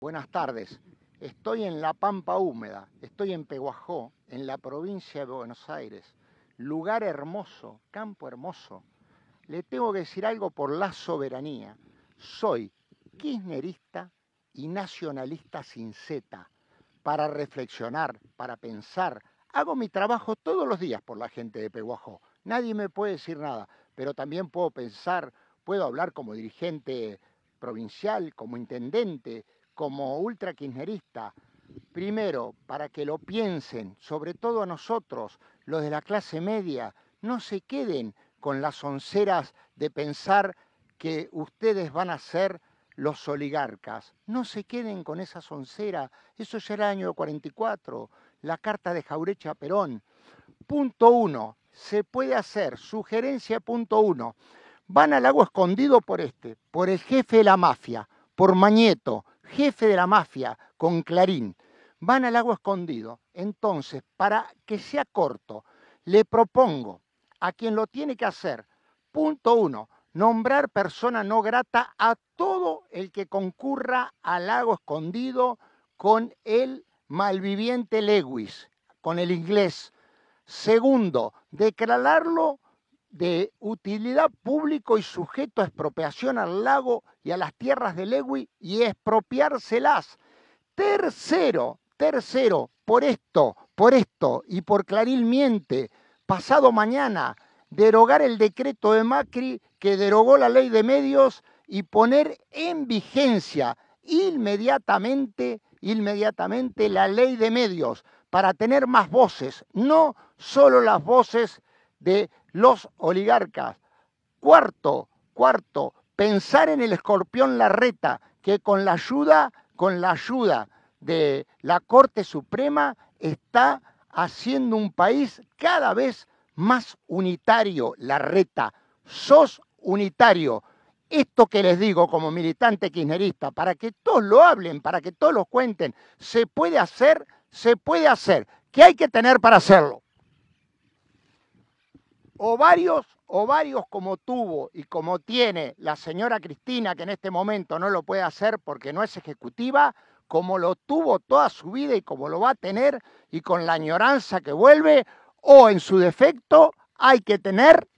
Buenas tardes. Estoy en La Pampa Húmeda, estoy en Peguajó, en la provincia de Buenos Aires. Lugar hermoso, campo hermoso. Le tengo que decir algo por la soberanía. Soy kirchnerista y nacionalista sin Z. Para reflexionar, para pensar. Hago mi trabajo todos los días por la gente de Peguajó. Nadie me puede decir nada, pero también puedo pensar, puedo hablar como dirigente provincial, como intendente, como ultra kirchnerista, primero, para que lo piensen, sobre todo a nosotros, los de la clase media, no se queden con las onceras de pensar que ustedes van a ser los oligarcas. No se queden con esa oncera Eso ya era el año 44, la carta de Jaurecha Perón. Punto uno, se puede hacer, sugerencia punto uno. Van al agua escondido por este, por el jefe de la mafia, por Mañeto, jefe de la mafia con Clarín, van al lago escondido. Entonces, para que sea corto, le propongo a quien lo tiene que hacer, punto uno, nombrar persona no grata a todo el que concurra al lago escondido con el malviviente Lewis, con el inglés. Segundo, declararlo de utilidad público y sujeto a expropiación al lago y a las tierras de Lewi y expropiárselas. Tercero, tercero, por esto, por esto y por Claril miente, pasado mañana, derogar el decreto de Macri que derogó la ley de medios y poner en vigencia inmediatamente, inmediatamente la ley de medios para tener más voces, no solo las voces de los oligarcas. Cuarto, cuarto, pensar en el escorpión Larreta, que con la ayuda, con la ayuda de la Corte Suprema está haciendo un país cada vez más unitario, Larreta. Sos unitario. Esto que les digo como militante kirchnerista, para que todos lo hablen, para que todos lo cuenten, se puede hacer, se puede hacer. ¿Qué hay que tener para hacerlo? O varios como tuvo y como tiene la señora Cristina, que en este momento no lo puede hacer porque no es ejecutiva, como lo tuvo toda su vida y como lo va a tener y con la añoranza que vuelve, o en su defecto hay que tener